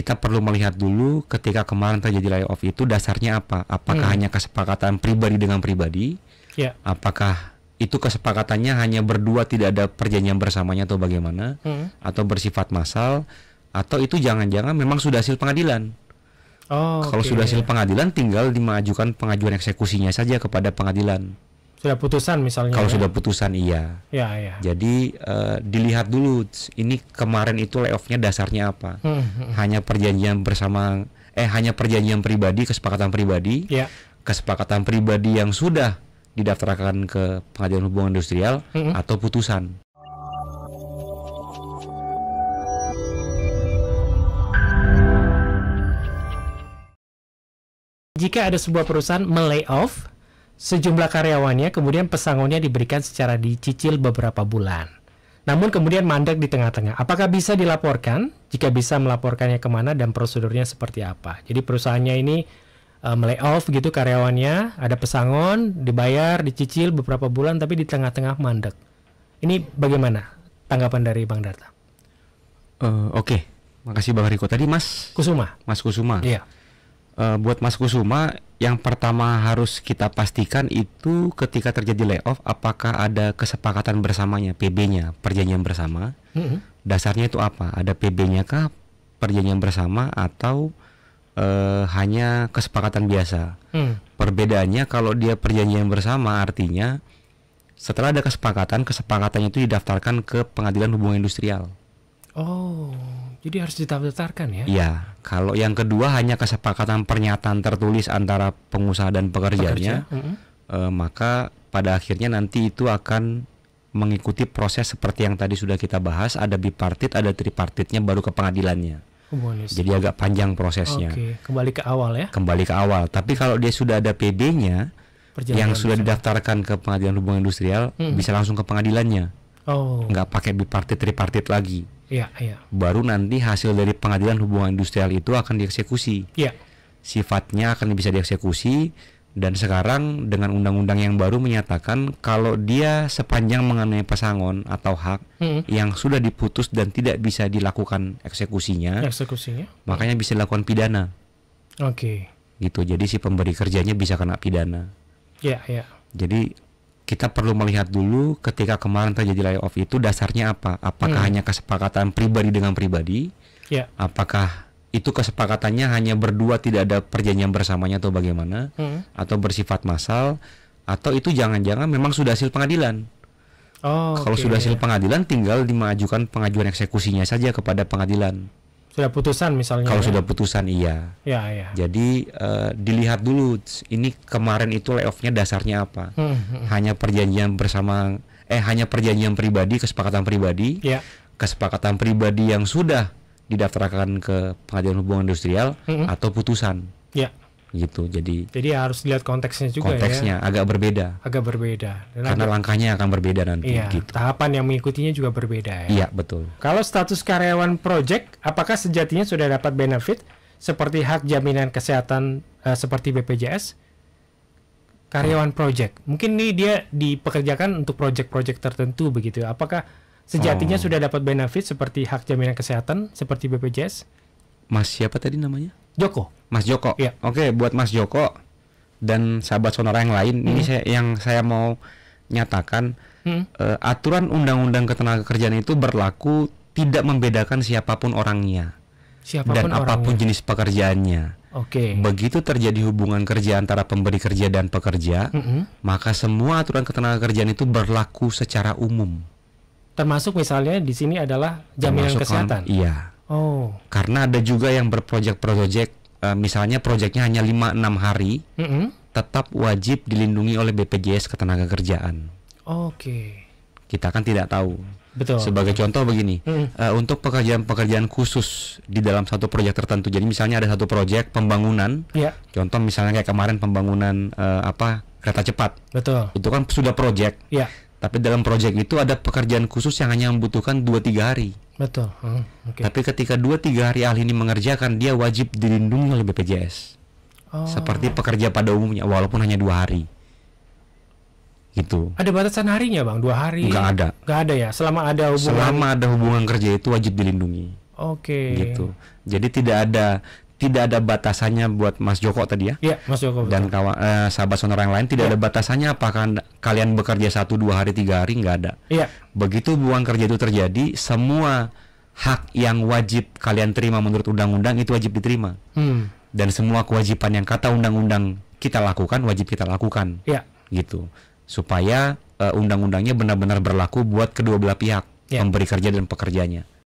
kita perlu melihat dulu ketika kemarin terjadi layoff itu dasarnya apa? Apakah hmm. hanya kesepakatan pribadi dengan pribadi? Yeah. Apakah itu kesepakatannya hanya berdua tidak ada perjanjian bersamanya atau bagaimana hmm. atau bersifat massal atau itu jangan-jangan memang sudah hasil pengadilan oh, kalau okay. sudah hasil pengadilan tinggal dimajukan pengajuan eksekusinya saja kepada pengadilan sudah putusan misalnya. Kalau ya? sudah putusan iya. Ya, ya. Jadi uh, dilihat dulu ini kemarin itu layoffnya dasarnya apa? Hmm, hmm. Hanya perjanjian bersama eh hanya perjanjian pribadi, kesepakatan pribadi. Ya. Kesepakatan pribadi yang sudah didaftarkan ke Pengadilan Hubungan Industrial hmm. hmm. atau putusan. Jika ada sebuah perusahaan melay off Sejumlah karyawannya kemudian pesangonnya diberikan secara dicicil beberapa bulan. Namun kemudian mandek di tengah-tengah. Apakah bisa dilaporkan? Jika bisa melaporkannya kemana dan prosedurnya seperti apa? Jadi perusahaannya ini uh, eh, off gitu karyawannya, ada pesangon, dibayar, dicicil beberapa bulan tapi di tengah-tengah mandek. Ini bagaimana tanggapan dari Bang Darta? Uh, Oke, okay. makasih Bang Riko. Tadi Mas Kusuma. Mas Kusuma. Iya. Uh, buat Mas Kusuma yang pertama harus kita pastikan itu ketika terjadi layoff apakah ada kesepakatan bersamanya PB-nya perjanjian bersama mm-hmm. dasarnya itu apa ada PB-nya kah perjanjian bersama atau uh, hanya kesepakatan biasa mm. perbedaannya kalau dia perjanjian bersama artinya setelah ada kesepakatan kesepakatannya itu didaftarkan ke pengadilan hubungan industrial oh jadi harus didaftarkan ya? Iya. Kalau yang kedua hanya kesepakatan pernyataan tertulis antara pengusaha dan pekerjanya, Pekerja. mm maka pada akhirnya nanti itu akan mengikuti proses seperti yang tadi sudah kita bahas. Ada bipartit, ada tripartitnya, baru ke pengadilannya. Oh, Jadi agak panjang prosesnya. Oke, kembali ke awal ya? Kembali ke awal. Tapi kalau dia sudah ada PB-nya, yang sudah bisa. didaftarkan ke Pengadilan Hubungan Industrial, mm -hmm. bisa langsung ke pengadilannya. Oh. Nggak pakai bipartit, tripartit lagi Iya, iya. Baru nanti hasil dari pengadilan hubungan industrial itu akan dieksekusi. Iya. Sifatnya akan bisa dieksekusi dan sekarang dengan undang-undang yang baru menyatakan kalau dia sepanjang mengenai pesangon atau hak hmm. yang sudah diputus dan tidak bisa dilakukan eksekusinya, eksekusinya, makanya bisa dilakukan pidana. Oke. Okay. Gitu. Jadi si pemberi kerjanya bisa kena pidana. Iya, iya. Jadi kita perlu melihat dulu ketika kemarin terjadi layoff itu dasarnya apa? Apakah hmm. hanya kesepakatan pribadi dengan pribadi? Yeah. Apakah itu kesepakatannya hanya berdua tidak ada perjanjian bersamanya atau bagaimana? Hmm. Atau bersifat massal? Atau itu jangan-jangan memang sudah hasil pengadilan? Oh, Kalau okay. sudah hasil pengadilan, tinggal dimajukan pengajuan eksekusinya saja kepada pengadilan. Sudah putusan misalnya. Kalau ya? sudah putusan iya. Ya, ya. Jadi uh, dilihat dulu ini kemarin itu layoffnya dasarnya apa? Hmm, hmm. Hanya perjanjian bersama eh hanya perjanjian pribadi, kesepakatan pribadi. Ya. Kesepakatan pribadi yang sudah didaftarkan ke Pengadilan Hubungan Industrial hmm, atau putusan. Ya gitu jadi jadi harus lihat konteksnya juga ya. konteksnya ya. agak berbeda agak berbeda Dan karena agak, langkahnya akan berbeda nanti iya, gitu tahapan yang mengikutinya juga berbeda ya iya betul kalau status karyawan project apakah sejatinya sudah dapat benefit seperti hak jaminan kesehatan uh, seperti BPJS karyawan project mungkin ini dia dipekerjakan untuk project-project tertentu begitu apakah sejatinya oh. sudah dapat benefit seperti hak jaminan kesehatan seperti BPJS Mas siapa tadi namanya? Joko. Mas Joko. Iya. Oke, buat Mas Joko dan sahabat sonora yang lain, hmm. ini saya yang saya mau nyatakan hmm. uh, aturan undang-undang ketenaga kerjaan itu berlaku tidak membedakan siapapun orangnya. Siapapun dan orangnya. apapun jenis pekerjaannya. Oke. Okay. Begitu terjadi hubungan kerja antara pemberi kerja dan pekerja, mm -hmm. maka semua aturan ketenaga kerjaan itu berlaku secara umum. Termasuk misalnya di sini adalah jaminan Termasuk kan- kesehatan. Iya. Oh. Karena ada juga yang berproyek-proyek, uh, eh, misalnya proyeknya hanya 5-6 hari, mm -hmm. tetap wajib dilindungi oleh BPJS Ketenagakerjaan. Oke. Okay. Kita kan tidak tahu. Betul. Sebagai contoh begini, hmm. uh, untuk pekerjaan-pekerjaan khusus di dalam satu proyek tertentu. Jadi misalnya ada satu proyek pembangunan. Yeah. Contoh misalnya kayak kemarin pembangunan uh, apa kereta cepat. Betul. Itu kan sudah proyek. Yeah. Tapi dalam proyek itu ada pekerjaan khusus yang hanya membutuhkan 2-3 hari. Betul. Hmm, okay. Tapi ketika 2-3 hari ahli ini mengerjakan, dia wajib dilindungi oleh BPJS. Oh. Seperti pekerja pada umumnya, walaupun hanya dua hari. Gitu. Ada batasan harinya bang? Dua hari? Enggak ada. Enggak ada ya? Selama ada hubungan? Selama ada hubungan kerja itu wajib dilindungi. Oke. Okay. Gitu. Jadi tidak ada tidak ada batasannya buat Mas Joko tadi ya. Iya, Mas Joko. Dan kawan eh, sahabat sonora yang lain tidak ya. ada batasannya apakah kalian bekerja satu dua hari tiga hari nggak ada. Iya. Begitu buang kerja itu terjadi, semua hak yang wajib kalian terima menurut undang-undang itu wajib diterima. Hmm. Dan semua kewajiban yang kata undang-undang kita lakukan wajib kita lakukan. Iya. Gitu. Supaya uh, undang-undangnya benar-benar berlaku buat kedua belah pihak, ya. memberi kerja dan pekerjanya.